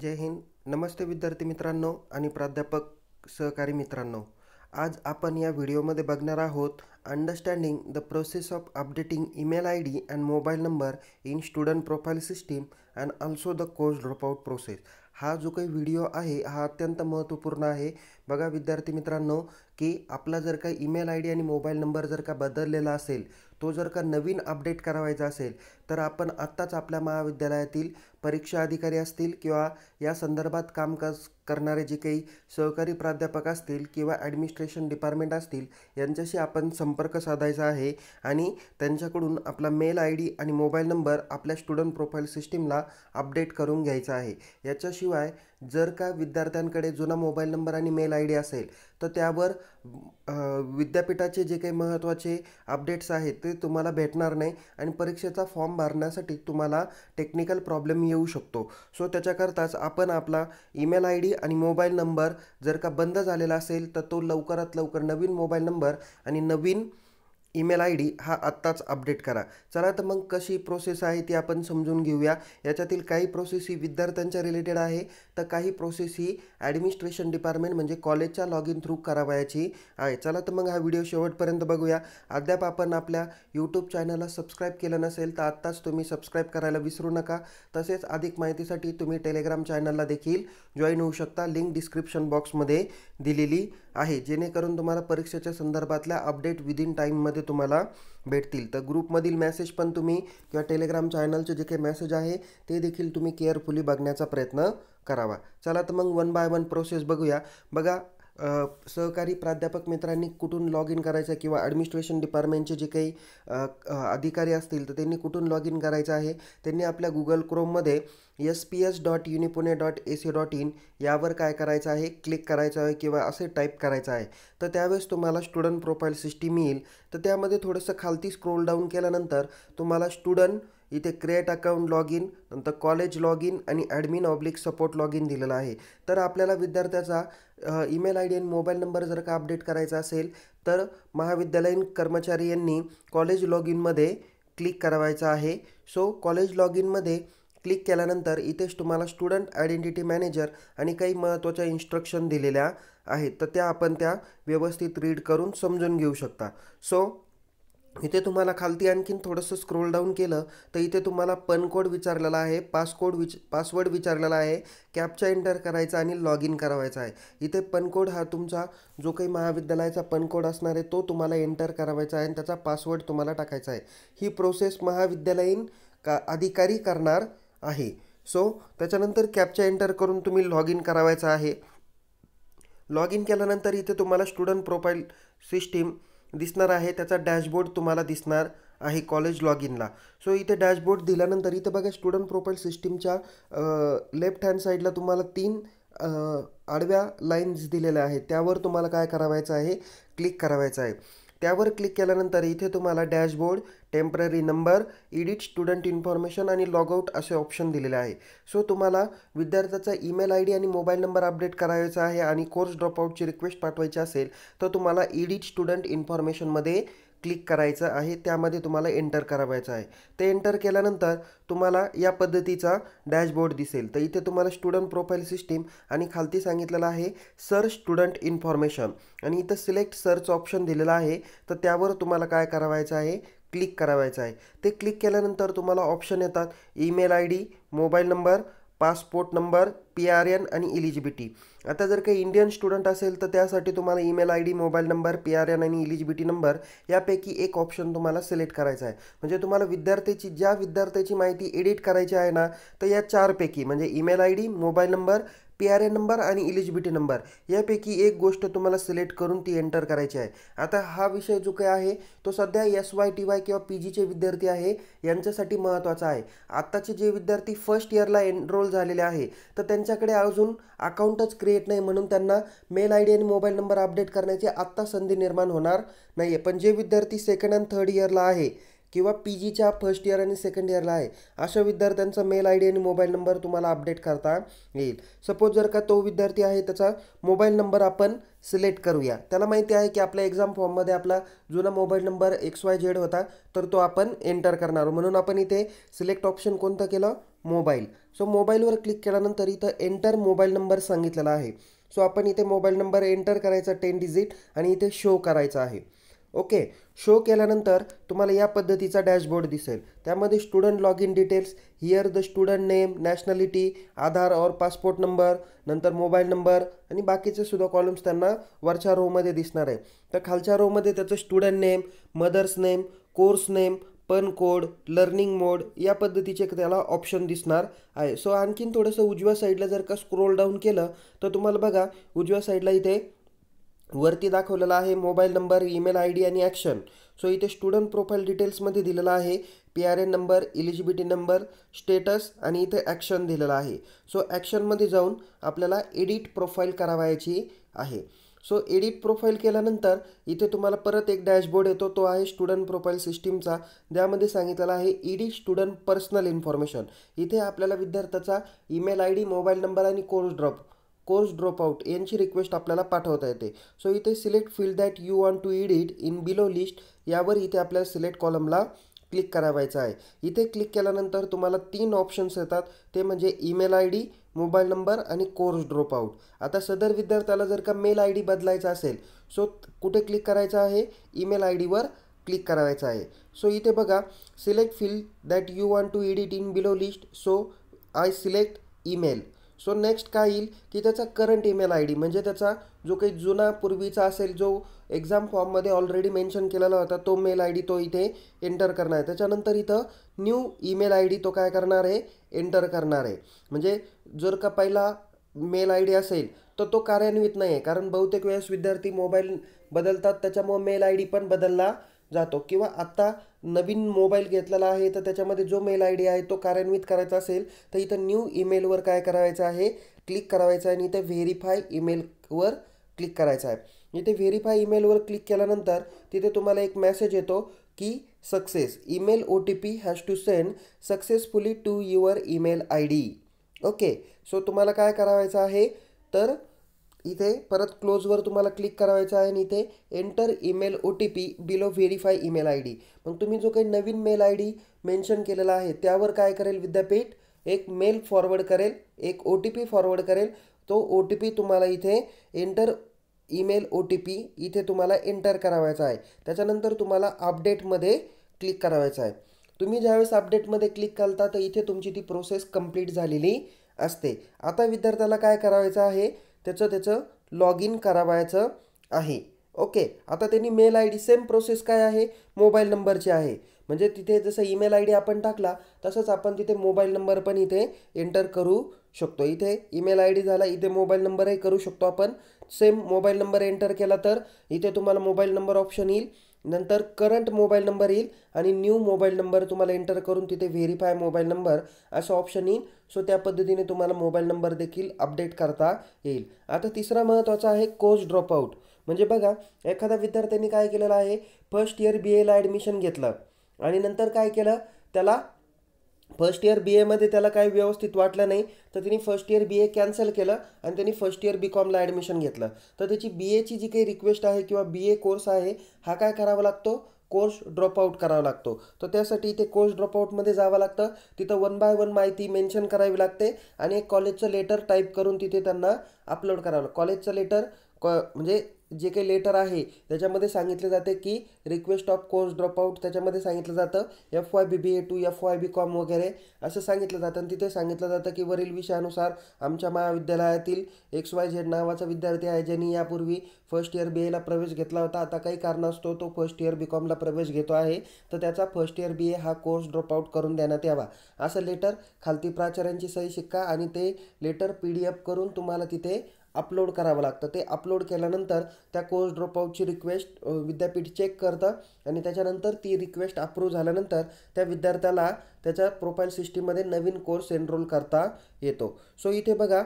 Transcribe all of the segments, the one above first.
जय हिंद नमस्ते विद्यार्थी मित्रांनो आणि प्राध्यापक सहकारी मित्रांनो आज आपण या व्हिडिओमध्ये बघणार आहोत understanding the process of updating email I D and mobile number in student profile system and also the course dropout process हा जो काही व्हिडिओ आहे हा अत्यंत महत्त्वपूर्ण आहे बघा विद्यार्थी मित्रांनो की आपला जर का ईमेल आय डी आणि मोबाईल नंबर जर का बदललेला असेल तो जर का नवीन अपडेट करावायचा असेल तर आपण आत्ताच आपल्या महाविद्यालयातील परीक्षा अधिकारी असतील किंवा या संदर्भात कामकाज करणारे जे काही सहकारी प्राध्यापक असतील किंवा ॲडमिनिस्ट्रेशन डिपार्टमेंट असतील यांच्याशी आपण संपर्क साधायचा आहे आणि त्यांच्याकडून आपला मेल आय डी आणि मोबाईल नंबर आपल्या स्टुडंट प्रोफाईल सिस्टीमला अपडेट करून घ्यायचा आहे याच्याशी शिवाय जर का विद्यार्थ्यांकडे जुना मोबाईल नंबर आणि मेल आय डी असेल तर त्यावर विद्यापीठाचे जे काही महत्त्वाचे अपडेट्स आहेत ते तुम्हाला भेटणार नाही आणि परीक्षेचा फॉर्म भरण्यासाठी तुम्हाला टेक्निकल प्रॉब्लेम येऊ शकतो सो त्याच्याकरताच आपण आपला ईमेल आय डी आणि मोबाईल नंबर जर का बंद झालेला असेल तर तो लवकरात लवकर नवीन मोबाईल नंबर आणि नवीन ईमेल आय डी हा आत्ताच अपडेट करा चला तर मग कशी प्रोसेस आहे ती आपण समजून घेऊया याच्यातील काही प्रोसेस ही विद्यार्थ्यांच्या रिलेटेड आहे तर काही प्रोसेस ही ॲडमिनिस्ट्रेशन डिपार्टमेंट म्हणजे कॉलेजच्या लॉग इन थ्रू करावयाची आहे चला तर मग हा व्हिडिओ शेवटपर्यंत बघूया अद्याप आपण आपल्या यूट्यूब चॅनलला सबस्क्राईब केलं नसेल तर आत्ताच तुम्ही सबस्क्राईब करायला विसरू नका तसेच अधिक माहितीसाठी तुम्ही टेलिग्राम चॅनलला देखील जॉईन होऊ शकता लिंक डिस्क्रिप्शन बॉक्समध्ये दिलेली आहे जेणेकरून तुम्हाला परीक्षेच्या संदर्भातल्या अपडेट विदिन टाईममध्ये तुम्हाला भेटतील तर ग्रुपमधील मेसेज पण तुम्ही किंवा टेलिग्राम चॅनलचे जे काही मेसेज आहे ते देखील तुम्ही केअरफुली बघण्याचा प्रयत्न करावा चला तर मग वन बाय वन प्रोसेस बघूया बघा सहकारी प्राध्यापक मित्रांनी कुठून लॉग इन करायचं किंवा ॲडमिनिस्ट्रेशन डिपार्टमेंटचे जे काही अधिकारी असतील तर त्यांनी कुठून लॉग इन करायचं आहे त्यांनी आपल्या गुगल क्रोममध्ये S P S dot Unipune dot A C dot in यावर काय करायचं आहे क्लिक करायचं आहे किंवा असे टाईप करायचं आहे तर त्यावेळेस तुम्हाला स्टुडंट प्रोफाईल सिस्टीम येईल तर त्यामध्ये थोडंसं खालती स्क्रोल डाऊन केल्यानंतर तुम्हाला स्टुडंट इथे क्रिएट अकाउंट लॉग इन नंतर कॉलेज लॉग इन आणि admin oblique support log in दिलेला आहे तर आपल्याला विद्यार्थ्याचा ईमेल आय डी आणि मोबाईल नंबर जर का अपडेट करायचा असेल तर महाविद्यालयीन कर्मचारी यांनी कॉलेज लॉग इनमध्ये क्लिक करावायचा आहे सो कॉलेज लॉग इनमध्ये क्लिक केल्यानंतर इथेच तुम्हाला स्टुडंट आयडेंटिटी मॅनेजर आणि काही महत्त्वाच्या इन्स्ट्रक्शन दिलेल्या आहेत तर त्या आपण त्या व्यवस्थित रीड करून समजून घेऊ शकता सो इथे तुम्हाला खालती आणखीन थोडंसं स्क्रोल डाऊन केलं तर इथे तुम्हाला पन कोड विचारलेला आहे पासकोड विच पासवर्ड विचारलेला आहे कॅपचा एंटर करायचा आणि लॉग इन करावायचा आहे इथे पन कोड हा तुमचा जो काही महाविद्यालयाचा पन कोड असणार आहे तो तुम्हाला एंटर करावायचा आहे आणि त्याचा पासवर्ड तुम्हाला टाकायचा आहे ही प्रोसेस महाविद्यालयीन का अधिकारी करणार आहे सो त्याच्यानंतर कॅपचा एंटर करून तुम्ही लॉग इन करावायचा आहे लॉग इन केल्यानंतर इथे तुम्हाला स्टुडंट प्रोफाईल सिस्टीम दिसणार आहे त्याचा डॅशबोर्ड तुम्हाला दिसणार आहे कॉलेज लॉग इनला सो इथे डॅशबोर्ड दिल्यानंतर इथे बघा स्टुडंट प्रोफाईल सिस्टीमच्या लेफ्ट हँड साईडला तुम्हाला तीन आडव्या लाईन्स दिलेल्या आहेत त्यावर तुम्हाला काय करावायचं आहे क्लिक करावायचं आहे त्यावर क्लिक केल्यानंतर इथे तुम्हाला dashboard temporary number edit student information आणि लॉगआउट असे ऑप्शन दिलेले आहे सो तुम्हाला विद्यार्थ्याचा ईमेल आय डी आणि मोबाईल नंबर अपडेट करायचा आहे आणि कोर्स ड्रॉपआउटची रिक्वेस्ट पाठवायची असेल तर तुम्हाला इडिट स्टुडंट इन्फॉर्मेशनमध्ये क्लिक करायचं आहे त्यामध्ये तुम्हाला एंटर करावायचं आहे ते एंटर केल्यानंतर तुम्हाला या पद्धतीचा डॅशबोर्ड दिसेल तर इथे तुम्हाला स्टुडंट प्रोफाईल सिस्टीम आणि खालती सांगितलेलं आहे सर स्टुडंट इन्फॉर्मेशन आणि इथं सिलेक्ट सर्च ऑप्शन दिलेलं आहे तर त्यावर तुम्हाला काय करावायचं आहे क्लिक करावायचं आहे ते क्लिक केल्यानंतर तुम्हाला ऑप्शन येतात email I D mobile number passport number P R N आणि इलिजिबिलिटी आता जर काही इंडियन स्टुडंट असेल तर त्यासाठी तुम्हाला email I D mobile number P R N आणि इलिजिबिलिटी नंबर यापैकी एक ऑप्शन तुम्हाला सिलेक्ट करायचा आहे म्हणजे तुम्हाला विद्यार्थ्याची ज्या विद्यार्थ्याची माहिती एडिट करायची आहे ना तर या चारपैकी म्हणजे email I D mobile number P R A number आणि इलिजिबिलिटी नंबर यापैकी एक गोष्ट तुम्हाला सिलेक्ट करून ती एंटर करायची आहे आता हा विषय जो काय आहे तो सध्या एस वाय टी वाय किंवा पी जीचे विद्यार्थी आहे यांच्यासाठी महत्त्वाचा आहे आत्ताचे जे विद्यार्थी फर्स्ट इयरला एनरोल झालेले आहे तर त्यांच्याकडे अजून अकाउंटच क्रिएट नाही म्हणून त्यांना मेल आय डी आणि मोबाईल नंबर अपडेट करण्याची आत्ता संधी निर्माण होणार नाही आहे पण जे विद्यार्थी सेकंड अँड थर्ड इयरला आहे किंवा पी जीच्या फर्स्ट इयर आणि सेकंड इयरला आहे अशा विद्यार्थ्यांचा मेल आय डी आणि मोबाईल नंबर तुम्हाला अपडेट करता येईल सपोज जर का तो विद्यार्थी आहे त्याचा मोबाईल नंबर आपण सिलेक्ट करूया त्याला माहिती आहे की आपल्या एक्झाम फॉर्ममध्ये आपला जुना mobile number X Y Z होता तर तो आपण एंटर करणार म्हणून आपण इथे सिलेक्ट ऑप्शन कोणतं केलं मोबाईल सो मोबाईलवर क्लिक केल्यानंतर इथं एंटर मोबाईल नंबर सांगितलेला आहे सो आपण इथे मोबाईल नंबर एंटर करायचा टेन डिजिट आणि इथे शो करायचा आहे ओके शो केल्यानंतर तुम्हाला या पद्धतीचा डॅशबोर्ड दिसेल त्यामध्ये student log in details here the student name nationality Aadhaar और पासपोर्ट नंबर नंतर मोबाईल नंबर आणि बाकीचे सुद्धा कॉलम्स त्यांना वरच्या रोमध्ये दिसणार आहे तर खालच्या रोमध्ये त्याचं student name mother's name course name पन कोड लर्निंग मोड या पद्धतीचे त्याला ऑप्शन दिसणार आहे सो आणखीन थोडंसं उजव्या साईडला जर का स्क्रोल डाऊन केलं तर तुम्हाला बघा उजव्या साईडला इथे वरती दाखवलेला आहे mobile number email I D आणि ॲक्शन सो इथे स्टुडंट प्रोफाईल डिटेल्समध्ये दिलेला आहे P R N number eligibility number status आणि इथे ॲक्शन दिलेला आहे सो ॲक्शनमध्ये जाऊन आपल्याला एडिट प्रोफाईल करावायची आहे सो एडिट प्रोफाईल केल्यानंतर इथे तुम्हाला परत एक डॅशबोर्ड येतो तो आहे स्टुडंट प्रोफाईल सिस्टीमचा ज्यामध्ये सांगितलेला आहे ईडी स्टुडंट पर्सनल इन्फॉर्मेशन इथे आपल्याला विद्यार्थ्याचा email I D mobile number आणि कोर्स ड्रॉप कोर्स ड्रॉपआउट यांची रिक्वेस्ट आपल्याला पाठवता येते सो इथे select field that you want to edit in below list यावर इथे आपल्याला सिलेक्ट कॉलमला क्लिक करावायचं आहे इथे क्लिक केल्यानंतर तुम्हाला तीन ऑप्शन्स येतात ते म्हणजे email I D mobile number आणि कोर्स ड्रॉपआउट आता सदर विद्यार्थ्याला जर का मेल आय डी बदलायचा असेल सो कुठे क्लिक करायचं आहे ईमेल आय डीवर क्लिक करायचं आहे सो इथे बघा select field that you want to edit in below list so I select email so next काय येईल की त्याचा करंट ईमेल आय डी म्हणजे त्याचा जो काही जुना पूर्वीचा असेल जो एक्झाम फॉर्ममध्ये ऑलरेडी मेन्शन केलेला होता तो मेल आय डी तो इथे एंटर करणार आहे त्याच्यानंतर इथं न्यू ईमेल आय डी तो काय करणार आहे एंटर करणार आहे म्हणजे जर का पहिला मेल आय डी असेल तर तो कार्यान्वित नाही आहे कारण बहुतेक वेळेस विद्यार्थी मोबाईल बदलतात त्याच्यामुळे मेल आय डी पण बदलला जातो किंवा आत्ता नवीन मोबाईल घेतलेला आहे तर त्याच्यामध्ये जो मेल आय डी आहे तो कार्यान्वित करायचा असेल तर इथं न्यू ईमेलवर काय करायचं आहे क्लिक करायचं आहे आणि इथं व्हेरीफाय ईमेलवर क्लिक करायचं आहे इथे व्हेरीफाय ईमेलवर क्लिक केल्यानंतर तिथे तुम्हाला एक मेसेज येतो की success email O T P has to send successfully to your email I D okay so तुम्हाला काय करायचं आहे तर इथे परत क्लोजवर तुम्हाला क्लिक करायचं आहे आणि इथे enter email O T P below verify email I D मग तुम्ही जो काही नवीन मेल आय डी मेन्शन केलेला आहे त्यावर काय करेल विद्यापीठ एक मेल फॉरवर्ड करेल एक ओ टी पी फॉरवर्ड करेल तो ओ टी पी तुम्हाला इथे enter email O T P इथे तुम्हाला एंटर करावायचा आहे त्याच्यानंतर तुम्हाला अपडेटमध्ये क्लिक करावायचं आहे तुम्ही ज्यावेळेस अपडेटमध्ये क्लिक करता तर इथे तुमची ती प्रोसेस कंप्लीट झालेली असते आता विद्यार्थ्याला काय करायचं आहे त्याचं त्याचं लॉग इन करावायचं आहे ओके आता त्यांनी mail I D same process काय आहे मोबाईल नंबरची आहे म्हणजे तिथे जसं ईमेल आय डी आपण टाकला तसंच आपण तिथे मोबाईल नंबर पण इथे एंटर करू शकतो इथे ईमेल आय डी झाला इथे मोबाईल नंबरही करू शकतो आपण सेम मोबाईल नंबर एंटर केला तर इथे तुम्हाला मोबाईल नंबर ऑप्शन येईल नंतर करंट मोबाईल नंबर येईल आणि न्यू मोबाईल नंबर तुम्हाला एंटर करून तिथे व्हेरीफाय मोबाईल नंबर असं ऑप्शन येईल सो त्या पद्धतीने तुम्हाला मोबाईल नंबर देखील अपडेट करता येईल आता तिसरा महत्त्वाचा आहे कोर्स ड्रॉपआउट म्हणजे बघा एखादा विद्यार्थ्यांनी काय केलेलं आहे फर्स्ट इयर बी एला ॲडमिशन घेतलं आणि नंतर काय केलं त्याला फर्स्ट इयर बी एमध्ये त्याला काही व्यवस्थित वाटलं नाही तर त्याने first year B A cancel केलं आणि त्यांनी फर्स्ट इयर बी कॉमला ॲडमिशन घेतलं तर त्याची बी एची जी काही रिक्वेस्ट आहे किंवा बी ए कोर्स आहे हा काय करावा लागतो कोर्स ड्रॉपआउट करावा लागतो तर त्यासाठी इथे कोर्स ड्रॉपआउटमध्ये जावं लागतं तिथं वन बाय वन माहिती मेन्शन करावी लागते आणि एक कॉलेजचं लेटर टाईप करून तिथे त्यांना अपलोड करावं लागतं कॉलेजचं लेटर क म्हणजे जे काही लेटर आहे त्याच्यामध्ये सांगितलं जाते की रिक्वेस्ट ऑफ कोर्स आऊट त्याच्यामध्ये सांगितलं जातं F Y B B A to F Y B com वगैरे असं सांगितलं जातं आणि तिथे सांगितलं जातं की वरील विषयानुसार आमच्या महाविद्यालयातील एक्स वाय झेड नावाचा विद्यार्थी आहे ज्यांनी यापूर्वी फर्स्ट इयर बी एला प्रवेश घेतला होता आता काही कारण असतो तो फर्स्ट इयर बी कॉमला प्रवेश घेतो आहे तर त्याचा फर्स्ट इयर बी ए हा कोर्स ड्रॉपआउट करून देण्यात यावा असं लेटर खालती प्राचार्यांची सही शिक्का आणि ते लेटर पी डी एफ करून तुम्हाला तिथे अपलोड करावं लागतं ते अपलोड केल्यानंतर त्या कोर्स ड्रॉपआउटची रिक्वेस्ट विद्यापीठ चेक करतं आणि त्याच्यानंतर ती रिक्वेस्ट अप्रूव्ह झाल्यानंतर त्या विद्यार्थ्याला त्याच्या प्रोफाईल सिस्टीममध्ये नवीन कोर्स एनरोल करता येतो सो इथे बघा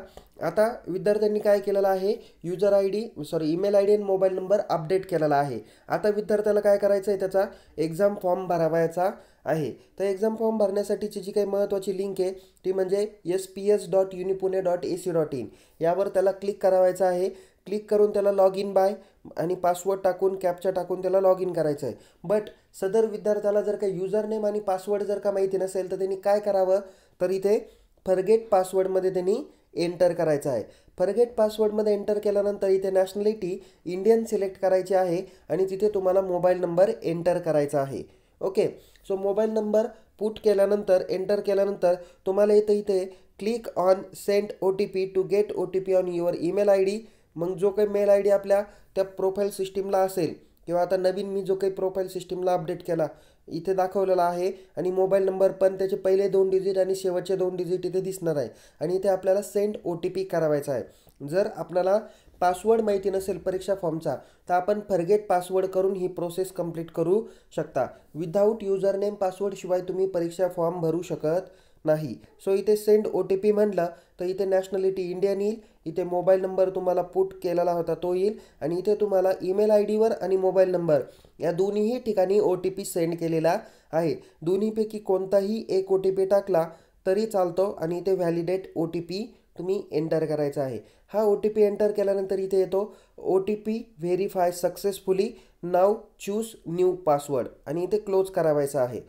आता विद्यार्थ्यांनी काय केलेलं आहे user I D sorry email I D आणि मोबाईल नंबर अपडेट केलेला आहे आता विद्यार्थ्याला काय करायचं आहे त्याचा एक्झाम फॉर्म भरावायचा आहे तर एक्झाम फॉर्म भरण्यासाठीची जी काही महत्त्वाची लिंक आहे ती म्हणजे S P S dot Unipune dot A C dot in यावर त्याला क्लिक करावायचं आहे क्लिक करून त्याला लॉग इन बाय आणि पासवर्ड टाकून कॅप्चर टाकून त्याला लॉग इन करायचं आहे बट सदर विद्यार्थ्याला जर का युजरनेम आणि पासवर्ड जर का माहिती नसेल तर त्यांनी काय करावं तर इथे फरगेट पासवर्डमध्ये त्यांनी एंटर करायचं आहे फरगेट पासवर्डमध्ये एंटर केल्यानंतर इथे नॅशनॅलिटी इंडियन सिलेक्ट करायची आहे आणि तिथे तुम्हाला मोबाईल नंबर एंटर करायचा आहे okay so mobile number put केल्यानंतर एंटर केल्यानंतर तुम्हाला इथं इथे click on send O T P to get O T P on your email I D मग जो काही मेल आय डी आपल्या त्या प्रोफाईल सिस्टीमला असेल किंवा आता नवीन मी जो काही प्रोफाईल सिस्टीमला अपडेट केला इथे दाखवलेला आहे आणि मोबाईल नंबर पण त्याचे पहिले दोन डिजिट आणि शेवटचे दोन डिजिट इथे दिसणार आहे आणि इथे आपल्याला सेंड ओ टी पी करावायचा आहे जर आपल्याला पासवर्ड माहिती नसेल परीक्षा फॉर्मचा तर आपण फरगेट पासवर्ड करून ही प्रोसेस कंप्लीट करू शकता विदाऊट युजर नेम पासवर्ड शिवाय तुम्ही परीक्षा फॉर्म भरू शकत नाही सो इथे सेंड ओ टी पी म्हणलं तर इथे नॅशनॅलिटी इंडियन येईल इथे मोबाईल नंबर तुम्हाला पुट केलेला होता तो येईल आणि इथे तुम्हाला ईमेल आय डीवर आणि मोबाईल नंबर या दोन्हीही ठिकाणी ओ टी पी सेंड केलेला आहे दोन्हीपैकी कोणताही एक ओ टी पी टाकला तरी चालतो आणि इथे व्हॅलिडेट ओ टी पी तुम्ही एंटर करायचा आहे हा ओ टी पी एंटर केल्यानंतर इथे येतो O T P verify successfully नाव चूज न्यू पासवर्ड आणि इथे क्लोज करावायचा आहे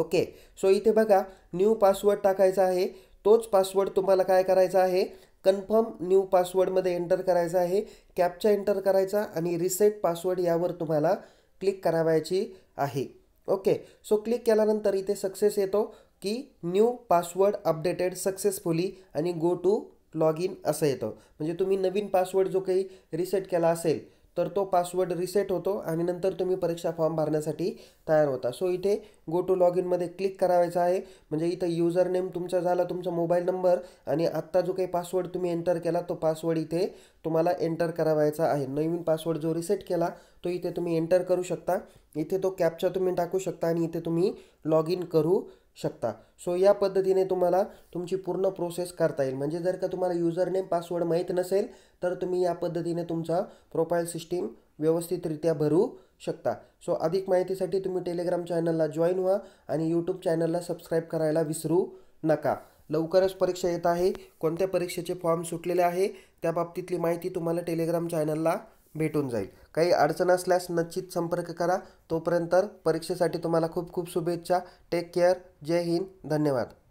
ओके सो इथे बघा न्यू पासवर्ड टाकायचा आहे तोच पासवर्ड तुम्हाला काय करायचा आहे कन्फर्म न्यू पासवर्डमध्ये एंटर करायचा आहे कॅपचा एंटर करायचा आणि रिसेट पासवर्ड यावर तुम्हाला क्लिक करावायची आहे ओके सो क्लिक केल्यानंतर इथे सक्सेस येतो की न्यू पासवर्ड अपडेटेड सक्सेसफुली आणि गो टू लॉग इन असं येतं म्हणजे तुम्ही नवीन पासवर्ड जो काही रिसेट केला असेल तर तो पासवर्ड रिसेट होतो आणि नंतर तुम्ही परीक्षा फॉर्म भरण्यासाठी तयार होता सो इथे गो टू लॉग इनमध्ये क्लिक करावायचा आहे म्हणजे इथं युजर नेम तुमचा झाला तुमचा मोबाईल नंबर आणि आत्ता जो काही पासवर्ड तुम्ही एंटर केला तो पासवर्ड इथे तुम्हाला एंटर करावायचा आहे नवीन पासवर्ड जो रिसेट केला तो इथे तुम्ही एंटर करू शकता इथे तो कॅप्चा तुम्ही टाकू शकता आणि इथे तुम्ही लॉग इन करू शकता सो या पद्धतीने तुम्हाला तुमची पूर्ण प्रोसेस करता येईल म्हणजे जर का तुम्हाला युजरनेम नेम पासवर्ड माहीत नसेल तर तुम्ही या पद्धतीने तुमचा प्रोफाईल सिस्टीम व्यवस्थितरित्या भरू शकता सो अधिक माहितीसाठी तुम्ही टेलिग्राम चॅनलला जॉईन व्हा आणि यूट्यूब चॅनलला सबस्क्राईब करायला विसरू नका लवकरच परीक्षा येत आहे कोणत्या परीक्षेचे फॉर्म सुटलेले आहे त्या बाबतीतली माहिती तुम्हाला टेलिग्राम चॅनलला भेटून जाईल काही अडचण असल्यास निश्चित संपर्क करा तोपर्यंत परीक्षेसाठी तुम्हाला खूप खूप शुभेच्छा टेक केअर जय हिंद धन्यवाद